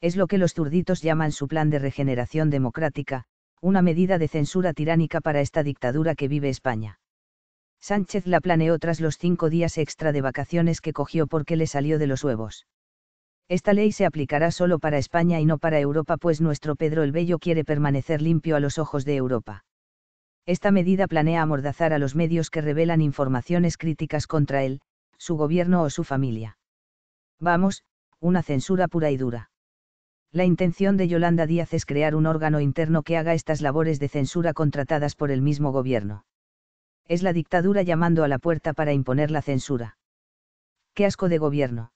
es lo que los zurditos llaman su plan de regeneración democrática, una medida de censura tiránica para esta dictadura que vive España. Sánchez la planeó tras los cinco días extra de vacaciones que cogió porque le salió de los huevos. Esta ley se aplicará solo para España y no para Europa, pues nuestro Pedro el Bello quiere permanecer limpio a los ojos de Europa. Esta medida planea amordazar a los medios que revelan informaciones críticas contra él, su gobierno o su familia. Vamos, una censura pura y dura la intención de Yolanda Díaz es crear un órgano interno que haga estas labores de censura contratadas por el mismo gobierno. Es la dictadura llamando a la puerta para imponer la censura. ¡Qué asco de gobierno!